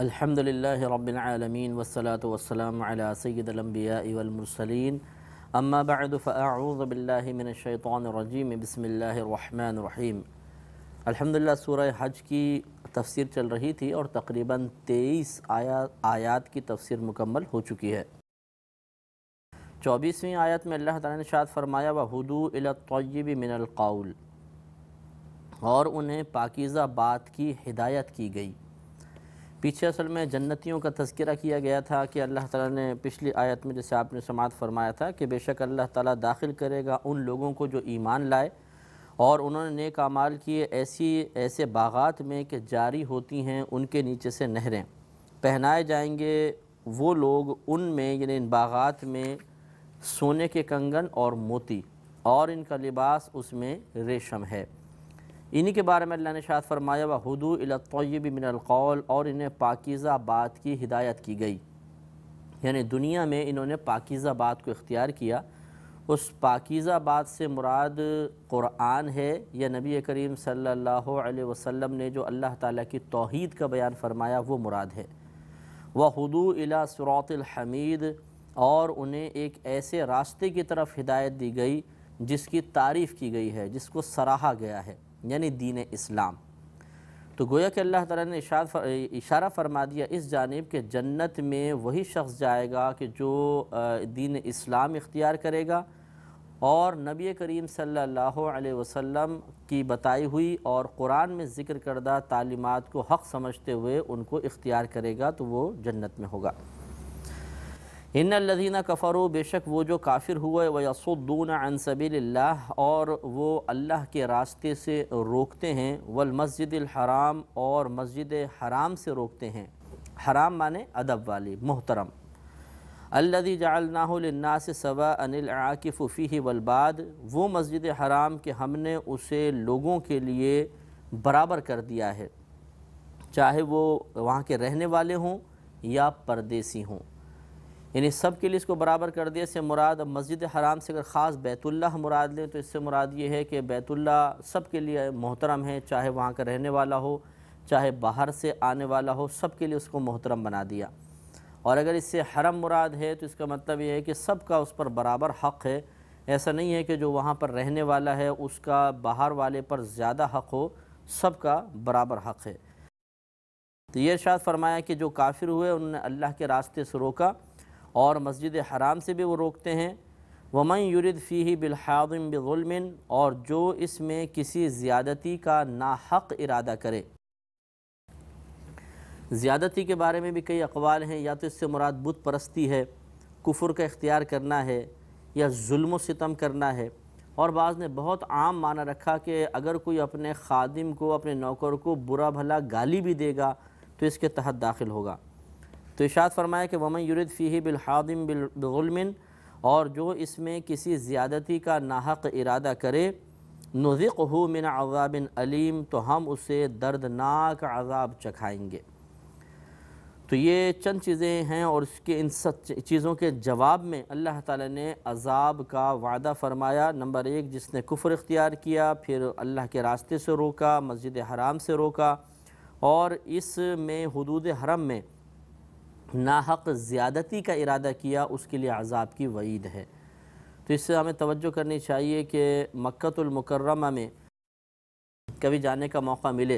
अल्हम्दुलिल्लाहि रब्बिल आलमीन वस्सलातु वस्सलाम अला सय्यिदिल अंबिया वल मुरसलीन अम्मा बअद फअऊज़ु बिल्लाहि मिनश शैतानिर रजीम बिस्मिल्लाहिर रहमानिर रहीम अल्हम्दुलिल्लाह सूरह हज की तफसीर चल रही थी और तकरीबन तेईस आया आयात की तफसीर मुकम्मल हो चुकी है चौबीसवीं आयत में अल्लाह ताला ने शाद फरमाया वहदू इलातब मिनल और उन्हें पाकिज़ा बात की हिदायत की गई पीछे असल में जन्नतियों का तस्करा किया गया था कि अल्लाह ताला ने पिछली आयत में जैसे आपने समात फरमाया था कि बेशक अल्लाह ताला दाखिल करेगा उन लोगों को जो ईमान लाए और उन्होंने नेक अमाल किए ऐसी ऐसे बागात में कि जारी होती हैं उनके नीचे से नहरें पहनाए जाएंगे वो लोग उनमें यानी इन बागात में सोने के कंगन और मोती और इनका लिबास उसमें रेशम है इन्हीं के बारे में अल्लाह ने शाद फरमाया व हदू इलतयब मिनलकौल और इन्हें पाकिज़ा बात की हिदायत की गई यानी दुनिया में इन्होंने पाकिज़ा बात को इख्तियार किया उस पाकिज़ा बात से मुराद क़ुरान है या नबी करीम सल्लल्लाहु अलैहि वसल्लम ने जो अल्लाह ताला की तौहीद का बयान फरमाया वो मुराद है वह हदू इला हमीद और उन्हें एक ऐसे रास्ते की तरफ हिदायत दी गई जिसकी तारीफ़ की गई है जिसको सराहा गया है यानी दीन इस्लाम तो गोया कि अल्लाह ताला ने इशारा फरमा दिया इस जानब के जन्नत में वही शख्स जाएगा कि जो दीन इस्लाम इख्तियार करेगा और नबी करीम सल्लल्लाहु अलैहि वसल्लम की बताई हुई और कुरान में ज़िक्र करदा तालीमत को हक़ समझते हुए उनको इख्तियार करेगा तो वो जन्नत में होगा इन कफ़रु बेशक वो जो काफिर हुए वसुद्दून अनसबिल्ला और वो अल्लाह के रास्ते से रोकते हैं वल मस्जिद हराम और मस्जिद हराम से रोकते हैं हराम माने अदब वाली मोहतरम अल्लदी जालना से सवा अनिल आकिफ़ी ही वलबाद वो मस्जिद हराम के हमने उसे लोगों के लिए बराबर कर दिया है चाहे वो वहाँ के रहने वाले हों या परदेसी हों यानी सब के लिए इसको बराबर कर दिया इससे मुराद मस्जिद हराम से अगर ख़ास बैतुल्ला मुराद लें तो इससे मुराद ये है कि बैतुल्ला सब के लिए मोहतरम है चाहे वहाँ का रहने वाला हो चाहे बाहर से आने वाला हो सब के लिए उसको मोहतरम बना दिया और अगर इससे हरम मुराद है तो इसका मतलब ये है कि सब का उस पर बराबर हक़ है ऐसा नहीं है कि जो वहाँ पर रहने वाला है उसका बाहर वाले पर ज़्यादा हक़ हो सब का बराबर हक़ है तो ये शायद फरमाया कि जो काफिर हुए उन्होंने अल्लाह के रास्ते से रोका और मस्जिद हराम से भी वो रोकते हैं वमन यूरद फ़ी बिलहादम बिल्मिन और जो इसमें किसी ज़्यादती का ना हक इरादा करे ज़्यादती के बारे में भी कई अकवाल हैं या तो इससे मुराद बुत परस्ती है कुफुर का इख्तियार करना है या जुल्म सितम करना है और बाज़ ने बहुत आम माना रखा कि अगर कोई अपने खादिम को अपने नौकर को बुरा भला गाली भी देगा तो इसके तहत दाखिल होगा तो इशात फरमाया कि वमन यूरद फ़ी बिलहादिम बिलमिन और जो इसमें किसी ज़्यादती का नाहक इरादा करे नज़िक हो मिन अजाबिन अलीम तो हम उसे दर्दनाक अजाब चखाएँगे तो ये चंद चीज़ें हैं और इसके इन सब चीज़ों के जवाब में अल्लाह ताला ने अजाब का वादा फरमाया नंबर एक जिसने कुफर इख्तियार किया फिर अल्लाह के रास्ते से रोका मस्जिद हराम से रोका और इस में हदूद हरम में नाहक ज़्यादती का इरादा किया उसके लिए अजाब की वईद है तो इससे हमें तवज्जो करनी चाहिए कि मक्तुलमकरमा में कभी जाने का मौका मिले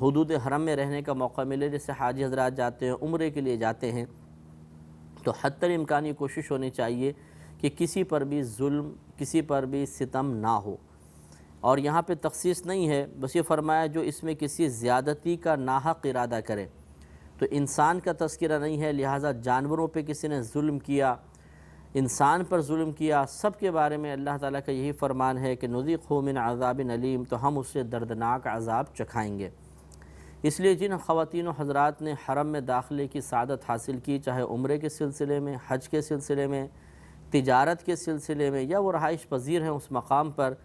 हदूद हरम में रहने का मौका मिले जैसे हाजी हजरात जाते हैं उम्र के लिए जाते हैं तो हतर इम्कानी कोशिश होनी चाहिए कि किसी पर भी जुल्म किसी पर भी सितम ना हो और यहाँ पे तखसीस नहीं है बस ये फरमाया जो इसमें किसी ज़्यादती का नाहक इरादा करे तो इंसान का तस्करा नहीं है लिहाजा जानवरों पर किसी ने म किया इंसान पर म किया सब के बारे में अल्लाह ताली का यही फ़रमान है कि नदी खोमिन अजाब नलीम तो हम उससे दर्दनाक अजाब चखाएँगे इसलिए जिन ख़वान हजरात ने हरम में दाखिले की सदत हासिल की चाहे उम्र के सिलसिले में हज के सिलसिले में तजारत के सिलसिले में या वो रहाइश पजीर हैं उस मकाम पर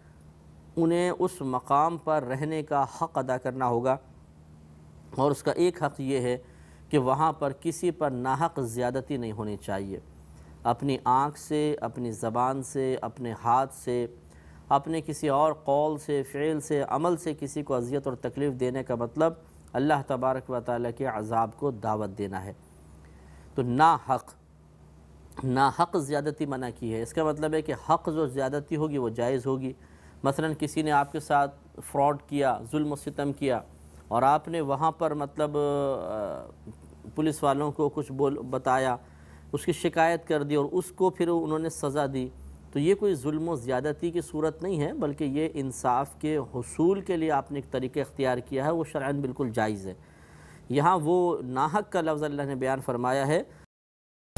उन्हें उस मकाम पर रहने का हक़ अदा करना होगा और उसका एक हक़ ये है कि वहाँ पर किसी पर नाहक ज़्यादती नहीं होनी चाहिए अपनी आँख से अपनी ज़बान से अपने हाथ से अपने किसी और कौल से फ़ेल से अमल से किसी को अजियत और तकलीफ़ देने का मतलब अल्लाह तबारक व ताली के अजाब को दावत देना है तो ना हक़ ना हक़ ज़्यादती मना की है इसका मतलब है कि हक़ जो ज़्यादती होगी वो जायज़ होगी मसलन किसी ने आपके साथ फ़्रॉड किया जुल्म सितम किया और आपने वहाँ पर मतलब पुलिस वालों को कुछ बोल बताया उसकी शिकायत कर दी और उसको फिर उन्होंने सज़ा दी तो ये कोई जुल्म ज़्यादती की सूरत नहीं है बल्कि ये इंसाफ के हसूल के लिए आपने एक तरीक़ा इख्तियार किया है वो शरा बिल्कुल जायज़ है यहाँ वो नाहक का लफ्ज़ अल्लाह ने बयान फरमाया है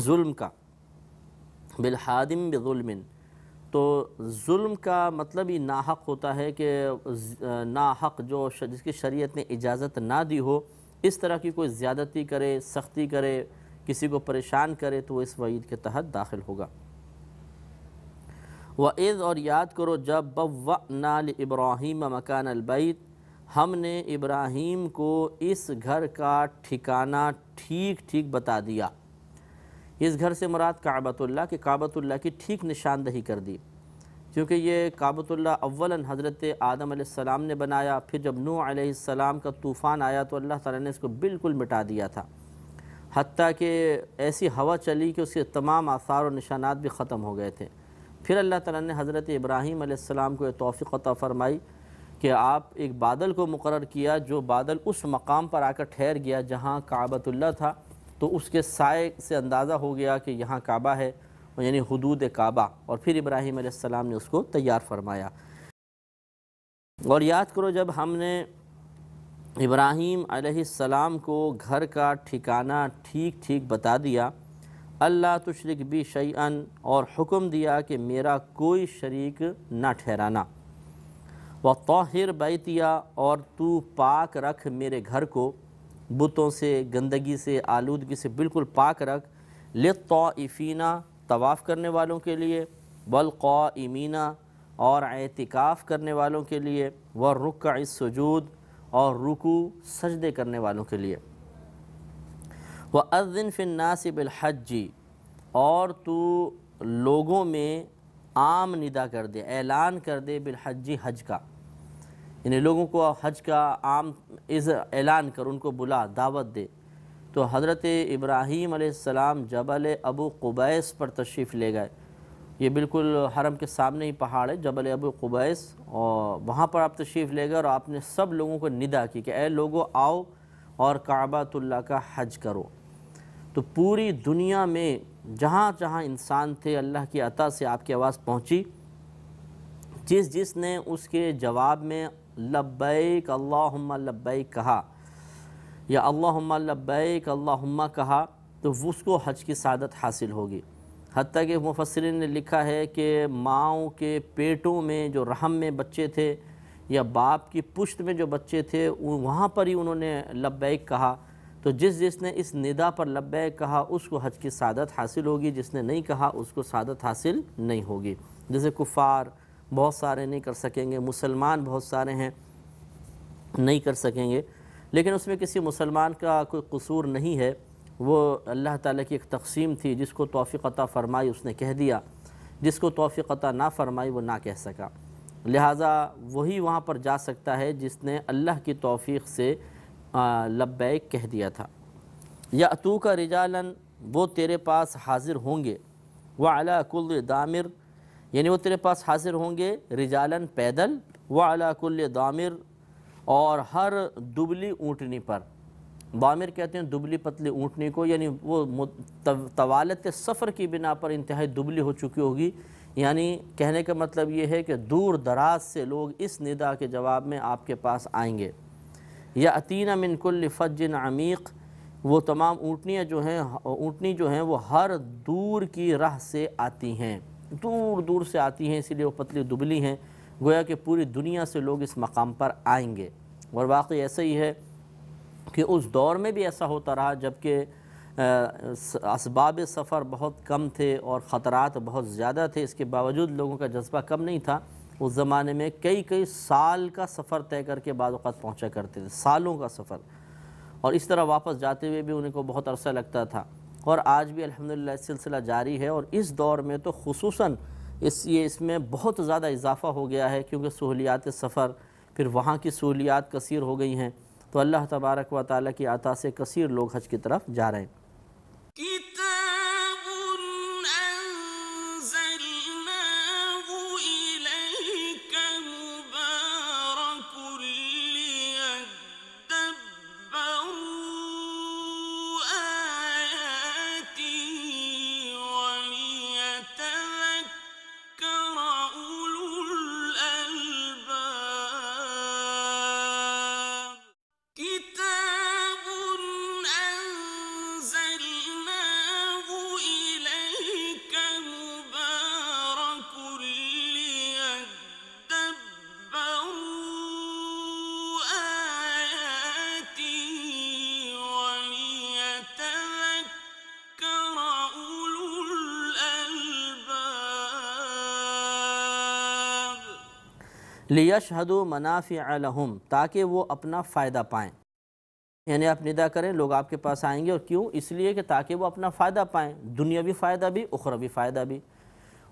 जुल्म का बिलहादिम बिल्मिन तो जुल्म का मतलब ही नाहक होता है कि नाहक जो जिसकी शरीयत ने इजाज़त ना दी हो इस तरह की कोई ज़्यादती करे सख्ती करे किसी को परेशान करे तो इस वईद के तहत दाखिल होगा वज़ और याद करो जब बव नाल इब्राहिम मकान अलबैत हमने इब्राहिम को इस घर का ठिकाना ठीक ठीक बता दिया इस घर से मुराद काबतुल्ला के काबतुल्ला की ठीक निशानदही कर दी क्योंकि ये काबतुल्ला अव्वला हज़रत आदम सलाम ने बनाया फिर जब नू सलाम का तूफ़ान आया तो अल्लाह ताला ने इसको बिल्कुल मिटा दिया था हती कि ऐसी हवा चली कि उसके तमाम आसार और निशानात भी ख़त्म हो गए थे फिर अल्लाह ताला ने हज़रत इब्राहीम सलाम को तोफ़ी अता फ़रमाई कि आप एक बादल को मुकर किया जो बादल उस मकाम पर आकर ठहर गया जहाँ काबतुल्ला था तो उसके साय से अंदाज़ा हो गया कि यहाँ काबा है यानी हदूद काबा और फिर इब्राहिम आसमाम ने उसको तैयार फरमाया और याद करो जब हमने इब्राहीम आसमाम को घर का ठिकाना ठीक ठीक बता दिया अल्लाह तुशरक भी शैन और हुक्म दिया कि मेरा कोई शरीक ना ठहराना व तोहिर बैतिया और तू पाक रख मेरे घर को बुतों से गंदगी से आलूदगी से बिल्कुल पाक रख लफ़ीना तवाफ़ करने वालों के लिए इमीना और एतिकाफ़ करने वालों के लिए व रुक सजूद और रुकू सजदे करने वालों के लिए व अज़िन फ़िन्नासिबलहजी और तो लोगों में आम निदा कर दे ऐलान कर दे बिलहजी हज का यानी लोगों को हज का आम इज ऐलान कर उनको बुला दावत दे तो हज़रत इब्राहीम सलाम जबल अबू कुबैस पर तशरीफ़ ले गए ये बिल्कुल हरम के सामने ही पहाड़ है जबल अबू कुबैस और वहाँ पर आप तशरीफ़ ले गए और आपने सब लोगों को निदा की कि ए लोगों आओ और काबातुल्ला का हज करो तो पूरी दुनिया में जहाँ जहाँ इंसान थे अल्लाह की अता से आपकी आवाज़ पहुँची जिस जिस ने उसके जवाब में लब्बैक अल्लाहुम्मा लब्बैक कहा या अल्लाहुम्मा लब्बैक अल्लाहुम्मा कहा तो उसको हज की सादत हासिल होगी हती कि मुफसरिन ने लिखा है कि माओ के पेटों में जो रहम में बच्चे थे या बाप की पुश्त में जो बच्चे थे वहाँ पर ही उन्होंने लब्बैक कहा तो जिस जिसने इस निदा पर लब्बैक कहा उसको हज की सादत हासिल होगी जिसने नहीं कहा उसको सादत हासिल नहीं होगी जैसे कुफ़ार बहुत सारे नहीं कर सकेंगे मुसलमान बहुत सारे हैं नहीं कर सकेंगे लेकिन उसमें किसी मुसलमान का कोई कसूर नहीं है वो अल्लाह ताला की एक तकसीम थी जिसको तोफ़ी फ़रमाई उसने कह दिया जिसको तोफ़ी ना फ़रमाई वो ना कह सका लिहाजा वही वहाँ पर जा सकता है जिसने अल्लाह की तोफ़ी से लब्बैक कह दिया था या अतू का रिजालन वो तेरे पास हाज़िर होंगे वह अला कुल दामिर यानी वो तेरे पास हाजिर होंगे रिजालन पैदल व अलाकुल्ल दामिर और हर दुबली ऊँटनी पर दामिर कहते हैं दुबली पतली ऊँटनी को यानी वो तवालत सफ़र की बिना पर इंतहाई दुबली हो चुकी होगी यानी कहने का मतलब ये है कि दूर दराज से लोग इस निदा के जवाब में आपके पास आएंगे या अतीना मिनकुल फ़ज्जन अमीक वो तमाम ऊँटनियाँ जो हैं ऊँटनी जो हैं वो हर दूर की राह से आती हैं दूर दूर से आती हैं इसीलिए वो पतली दुबली हैं गोया कि पूरी दुनिया से लोग इस मकाम पर आएंगे और वाकई ऐसा ही है कि उस दौर में भी ऐसा होता रहा जबकि इसबाब सफ़र बहुत कम थे और ख़तरात बहुत ज़्यादा थे इसके बावजूद लोगों का जज्बा कम नहीं था उस ज़माने में कई कई साल का सफ़र तय करके अवत पहुँचा करते थे सालों का सफ़र और इस तरह वापस जाते हुए भी उनको बहुत अरसा लगता था और आज भी अल्हम्दुलिल्लाह सिलसिला जारी है और इस दौर में तो खसूस इस ये इसमें बहुत ज़्यादा इजाफ़ा हो गया है क्योंकि सहूलियात सफ़र फिर वहाँ की सहूलियात कसर हो गई हैं तो अल्लाह तबारक व ताली की अता से कसर लोग हज की तरफ जा रहे हैं लियशहदु मनाफ़ लहम ताकि वो अपना फ़ायदा पाएँ यानी आप निदा करें लोग आपके पास आएंगे और क्यों इसलिए कि ताकि वो अपना फ़ायदा पाएँ दुनियावी फ़ायदा भी उखरवी फ़ायदा भी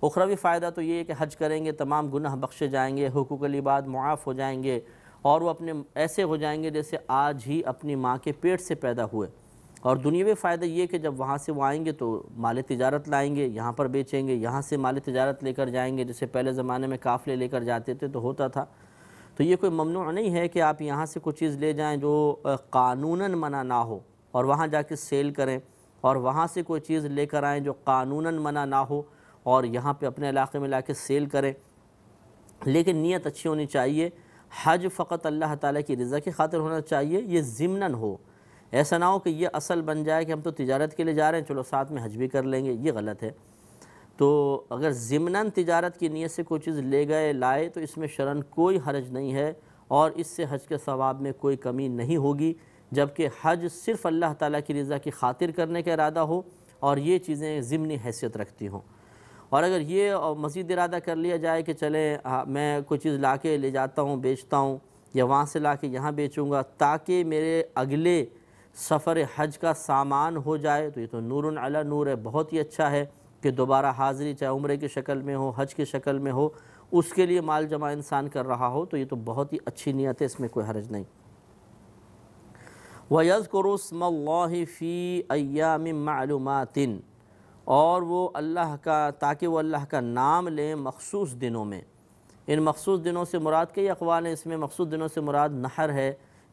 उखरवी फ़ायदा तो ये है कि हज करेंगे तमाम गुनाह बख्शे जाएंगे हकूक़ली बाद मुआफ़ हो जाएंगे और वो अपने ऐसे हो जाएंगे जैसे आज ही अपनी माँ के पेट से पैदा हुए और दुनियावी फ़ायदा ये कि जब वहाँ से वो आएंगे तो माल तजारत लाएंगे यहाँ पर बेचेंगे यहाँ से माल तजारत लेकर जाएंगे जैसे पहले ज़माने में काफ़ले लेकर जाते थे तो होता था तो ये कोई ममनू नहीं है कि आप यहाँ से कुछ चीज़ ले जाएँ जो कानूनन मना ना हो और वहाँ जाके सेल करें और वहाँ से कोई चीज़ लेकर आएँ जो कानूनन मना ना हो और यहाँ पर अपने इलाके में ला सेल करें लेकिन नीयत अच्छी होनी चाहिए हज फ़कत अल्लाह ताला की रज़ा की खातिर होना चाहिए ये ज़िमनन हो ऐसा ना हो कि ये असल बन जाए कि हम तो तिजारत के लिए जा रहे हैं चलो साथ में हज भी कर लेंगे ये गलत है तो अगर ज़िमनन तजारत की नीयत से कोई चीज़ ले गए लाए तो इसमें शरण कोई हर्ज नहीं है और इससे हज के सवाब में कोई कमी नहीं होगी जबकि हज सिर्फ़ अल्लाह ताला की रज़ा की खातिर करने का इरादा हो और ये चीज़ें ज़मनी हैसियत रखती हों और अगर ये मज़ीद इरादा कर लिया जाए कि चलें हाँ, मैं कोई चीज़ ला के ले जाता हूँ बेचता हूँ या वहाँ से ला के यहाँ बेचूँगा ताकि मेरे अगले सफ़र हज का सामान हो जाए तो ये तो नूर अला नूर है बहुत ही अच्छा है कि दोबारा हाज़िरी चाहे उम्र की शक्ल में हो हज की शक्ल में हो उसके लिए माल जमा इंसान कर रहा हो तो ये तो बहुत ही अच्छी नीयत है इसमें कोई हर्ज नहीं वयज़ करोसमफ़ी अयाम मालूम और वो अल्लाह का ताकि वो अल्लाह का नाम लें मखसूस दिनों में इन मखसूस दिनों से मुराद कई अकवाल हैं इसमें मखसूस दिनों से मुराद नहर है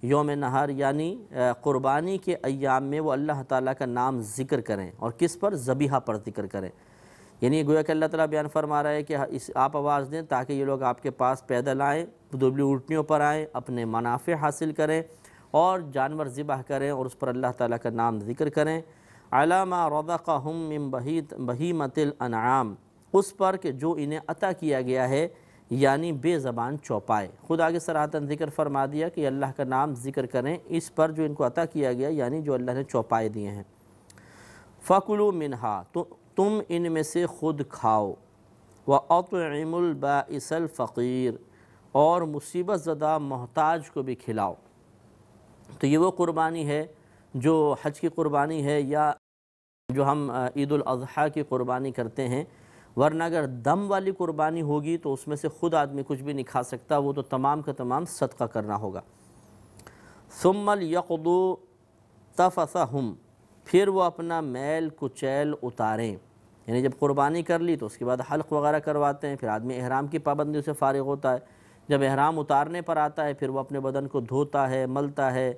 योम नहार यानी क़ुरबानी के अयाम में वो अल्लाह ताला का नाम ज़िक्र करें और किस पर ज़बीहा पर ज़िक्र करें यानी गोया के अल्लाह ताला बयान फरमा रहा है कि इस आप आवाज़ दें ताकि ये लोग आपके पास पैदल आएँ दुबली उल्टियों पर आएँ अपने मुनाफ़े हासिल करें और जानवर ज़िबा करें और उस पर अल्लाह ताला का नाम ज़िक्र करें अलामा रदा हम बही बही मतिल अनाम उस पर कि जो इन्हें अता किया गया है यानी बेज़बान चौपाए खुद आगे सराहतन जिक्र फरमा दिया कि अल्लाह का नाम जिक्र करें इस पर जो इनको अता किया गया यानी जो अल्लाह ने चौपाए दिए हैं फ़कुलु मिनहा तो तुम इन में से खुद खाओ व अतमबासल फ़कीर और मुसीबत ज़दा मोहताज को भी खिलाओ तो ये वो कुर्बानी है जो हज की कुर्बानी है या जो हम ईद की कुर्बानी करते हैं वरना अगर दम वाली कुर्बानी होगी तो उसमें से ख़ुद आदमी कुछ भी नहीं खा सकता वो तो तमाम का तमाम सदका करना होगा सुमल यकदू तफसा हम फिर वो अपना मैल कुचैल उतारें यानी जब कुर्बानी कर ली तो उसके बाद हल्क वगैरह करवाते हैं फिर आदमी अहराम की पाबंदी से फ़ारिग होता है जब अहराम उतारने पर आता है फिर वो अपने बदन को धोता है मलता है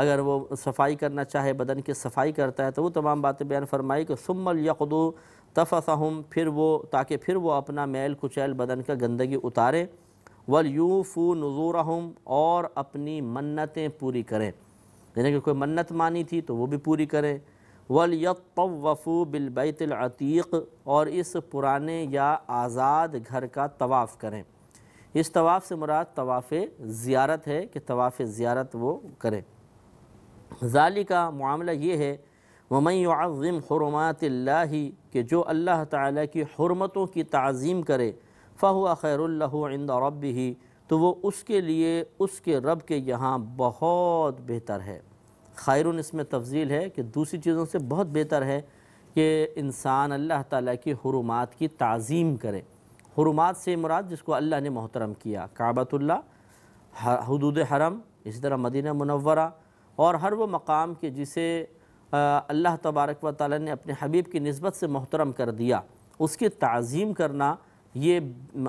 अगर वो सफाई करना चाहे बदन की सफाई करता है तो वो तमाम बातें बयान फरमाई कि सुमल यकदू हम फिर वो ताकि फिर वो अपना मैल कुचैल बदन का गंदगी उतारें वल नजूर हम और अपनी मन्नतें पूरी करें यानी कि कोई मन्नत मानी थी तो वो भी पूरी करें वल यतवफ़ू बिलबैतलतीक और इस पुराने या आज़ाद घर का तवाफ़ करें इस तवाफ़ से मुराद तवाफ़ ज़ियारत है कि तवाफ़ ज़ियारत वो करें जाली का मामला ये है हरमात ला कि जो अल्लाह ताला की हरमतों की तज़ीम करे फ़हुआ खैरुल्लाइंद रब ही तो वो उसके लिए उसके रब के यहाँ बहुत बेहतर है खैरुन इसमें तफजील है कि दूसरी चीज़ों से बहुत बेहतर है कि इंसान अल्लाह ताला की हरमात की तज़ीम करे हरमात से मुराद जिसको अल्लाह ने मोहतरम किया काबतुल्ला हदूद हरम इसी तरह मदीना मनवरा और हर वो मकाम के जिसे अल्लाह तबारक व ताल ने अपने हबीब की नस्बत से मोहतरम कर दिया उसकी तज़ीम करना ये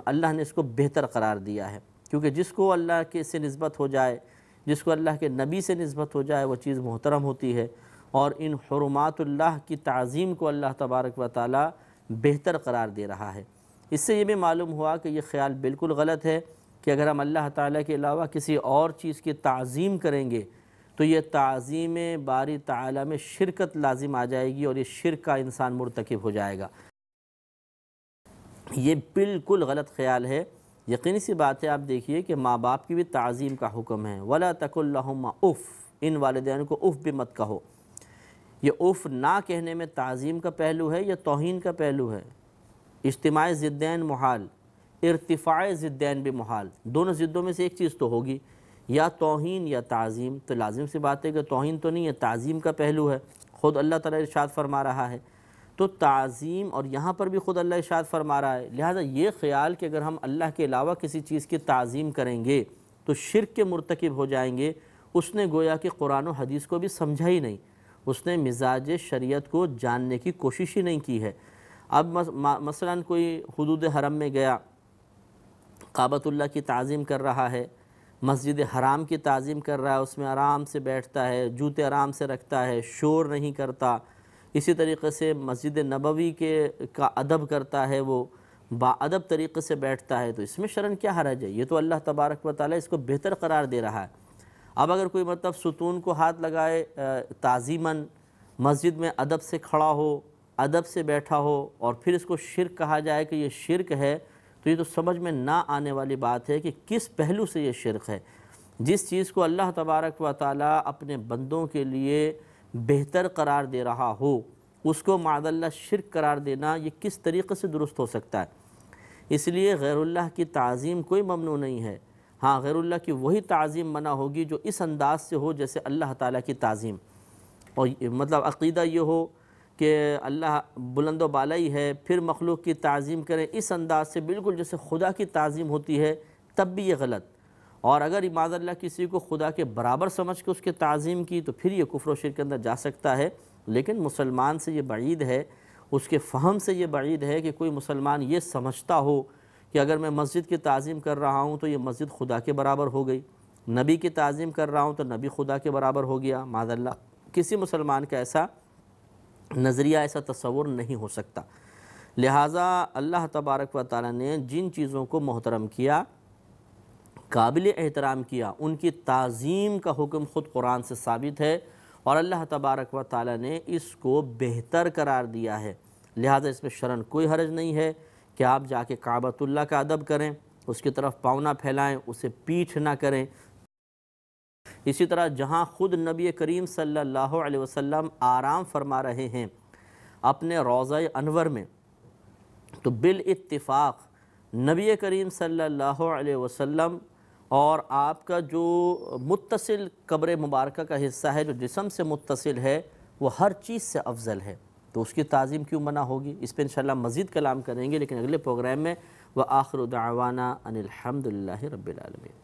अल्लाह ने इसको बेहतर करार दिया है क्योंकि जिसको अल्लाह के से नस्बत हो जाए जिसको अल्लाह के नबी से नस्बत हो जाए वह चीज़ मोहतरम होती है और इन हरमातुल्लाह की तज़ीम को अल्लाह तबारक व ताल बेहतर करार दे रहा है इससे ये भी मालूम हुआ कि ये ख्याल बिल्कुल गलत है कि अगर हम अल्लाह ताली के अलावा किसी और चीज़ की तज़ीम करेंगे तो ये तज़ीम बारी तला में शिरकत लाजिम आ जाएगी और ये शिर का इंसान मरतकब हो जाएगा ये बिल्कुल गलत ख्याल है यकीन सी बात है आप देखिए कि माँ बाप की भी तज़ीम का हुक्म है वला तकुल्लम उफ़ इन वालदेन को उफ़ भी मत कहो ये उफ़ ना कहने में तज़ीम का पहलू है या तोहन का पहलू है इज्तमाही ज़िद्दैन महाल इरतफ़ा ज़िद्दैन भी महाल दोनों ज़िद्दों में से एक चीज़ तो होगी या तोहन या तज़ीम तो लाजिम सी बात है कि तोहन तो नहीं है तज़ीम का पहलू है ख़ुद अल्लाह ताला इरशाद फरमा रहा है तो तज़ीम और यहाँ पर भी ख़ुद अल्लाह इरशाद फरमा रहा है लिहाजा ये ख्याल कि अगर हम अल्लाह के अलावा किसी चीज़ की तज़ीम करेंगे तो शिरक के मरतकब हो जाएंगे उसने गोया कि कुरान और हदीस को भी समझा ही नहीं उसने मिजाज शरीयत को जानने की कोशिश ही नहीं की है अब मसला मसलन कोई हदूद हरम में गया काबतुल्ला की तज़ीम कर रहा है मस्जिद हराम की तज़ीम कर रहा है उसमें आराम से बैठता है जूते आराम से रखता है शोर नहीं करता इसी तरीके से मस्जिद नबवी के का अदब करता है वो बाअदब तरीके से बैठता है तो इसमें शरण क्या हरज है ये तो अल्लाह तबारक व इसको बेहतर करार दे रहा है अब अगर कोई मतलब सुतून को हाथ लगाए ताज़ीमन मस्जिद में अदब से खड़ा हो अदब से बैठा हो और फिर इसको शिरक कहा जाए कि ये शिरक है तो ये तो समझ में ना आने वाली बात है कि किस पहलू से ये शिरक है जिस चीज़ को अल्लाह तबारक व ताली अपने बंदों के लिए बेहतर करार दे रहा हो उसको मादल्ला शिरक करार देना ये किस तरीके से दुरुस्त हो सकता है इसलिए गैरुल्लाह की तज़ीम कोई ममनू नहीं है हाँ गैरुल्लाह की वही तज़ीम मना होगी जो इस अंदाज से हो जैसे अल्लाह ताला की तज़ीम और मतलब अकीदा ये हो कि अल्लाह बुलंद बालई है फिर मखलूक की तज़ीम करें इस अंदाज से बिल्कुल जैसे खुदा की तज़ीम होती है तब भी ये गलत और अगर इमादल्ला किसी को खुदा के बराबर समझ के उसके तज़ीम की तो फिर ये कुफर शिर के अंदर जा सकता है लेकिन मुसलमान से ये बईद है उसके फ़हम से ये बईद है कि कोई मुसलमान ये समझता हो कि अगर मैं मस्जिद की तज़ीम कर रहा हूँ तो ये मस्जिद खुदा के बराबर हो गई नबी की तज़ीम कर रहा हूँ तो नबी खुदा के बराबर हो गया माजल्ला किसी मुसलमान का ऐसा नज़रिया ऐसा तस्वुर नहीं हो सकता लिहाजा अल्लाह तबारक व ताली ने जिन चीज़ों को मोहतरम किया काबिल एहतराम किया उनकी तज़ीम का हुक्म ख़ुद कुरान से साबित है और अल्लाह तबारक व ताली ने इसको बेहतर करार दिया है लिहाजा इसमें शरण कोई हरज नहीं है कि आप जाके काबतुल्ला का अदब करें उसकी तरफ पावना फैलाएं उसे पीठ ना करें इसी तरह जहाँ ख़ुद नबी करीम सल्लल्लाहु अलैहि वसल्लम आराम फरमा रहे हैं अपने रोज़ अनवर में तो बिल इत्तिफाक़ नबी करीम सल्लल्लाहु अलैहि वसल्लम और आपका जो मुतसिल कब्र मुबारक का हिस्सा है जो जिसम से मुतसिल है वो हर चीज़ से अफजल है तो उसकी तज़ीम क्यों मना होगी इस पर इन मज़ीद कलाम करेंगे लेकिन अगले प्रोग्राम में व आखिर दावाना अनिलहमदिल्ला रबालमीन